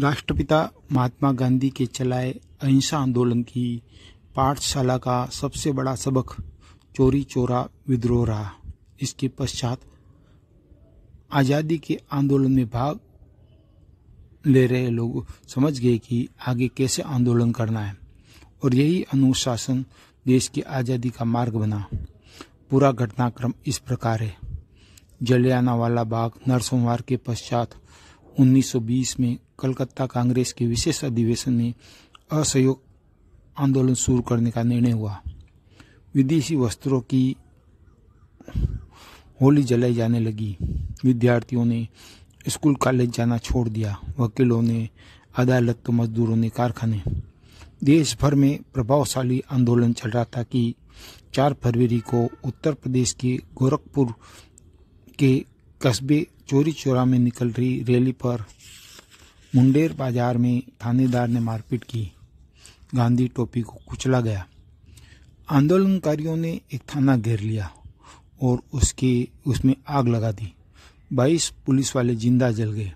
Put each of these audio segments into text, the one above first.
राष्ट्रपिता महात्मा गांधी के चलाए अहिंसा आंदोलन की पाठशाला का सबसे बड़ा सबक चोरी चोरा विद्रोह रहा इसके पश्चात आज़ादी के आंदोलन में भाग ले रहे लोग समझ गए कि आगे कैसे आंदोलन करना है और यही अनुशासन देश की आज़ादी का मार्ग बना पूरा घटनाक्रम इस प्रकार है जलियाना वाला बाग नरसोमवार के पश्चात 1920 में कलकत्ता कांग्रेस के विशेष अधिवेशन में असहयोग आंदोलन शुरू करने का निर्णय हुआ विदेशी वस्त्रों की होली जलाई जाने लगी विद्यार्थियों ने स्कूल कॉलेज जाना छोड़ दिया वकीलों ने अदालत तो मजदूरों ने कारखाने देश भर में प्रभावशाली आंदोलन चल रहा था कि 4 फरवरी को उत्तर प्रदेश के गोरखपुर के कस्बे चोरी चोरा में निकल रही रैली पर मुंडेर बाजार में थानेदार ने मारपीट की गांधी टोपी को कुचला गया आंदोलनकारियों ने एक थाना घेर लिया और उसके उसमें आग लगा दी बाईस पुलिस वाले जिंदा जल गए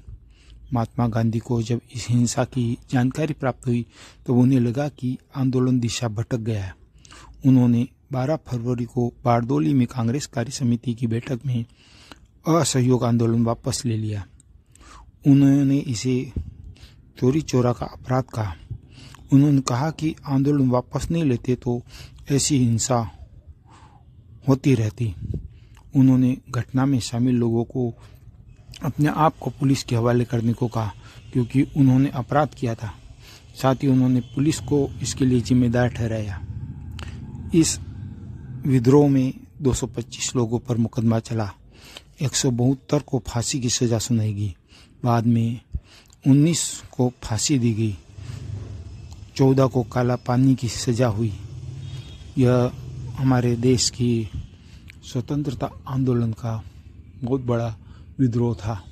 महात्मा गांधी को जब इस हिंसा की जानकारी प्राप्त हुई तो उन्हें लगा कि आंदोलन दिशा भटक गया है उन्होंने 12 फरवरी को बारदोली में कांग्रेस कार्य समिति की बैठक में असहयोग आंदोलन वापस ले लिया उन्होंने इसे चोरी चोरा का अपराध कहा उन्होंने कहा कि आंदोलन वापस नहीं लेते तो ऐसी हिंसा होती रहती उन्होंने घटना में शामिल लोगों को अपने आप को पुलिस के हवाले करने को कहा क्योंकि उन्होंने अपराध किया था साथ ही उन्होंने पुलिस को इसके लिए जिम्मेदार ठहराया इस विद्रोह में 225 लोगों पर मुकदमा चला एक सौ बहत्तर को फांसी की सजा सुनाई गई बाद में उन्नीस को फांसी दी गई चौदह को काला पानी की सजा हुई यह हमारे देश की स्वतंत्रता आंदोलन का बहुत बड़ा विद्रोह था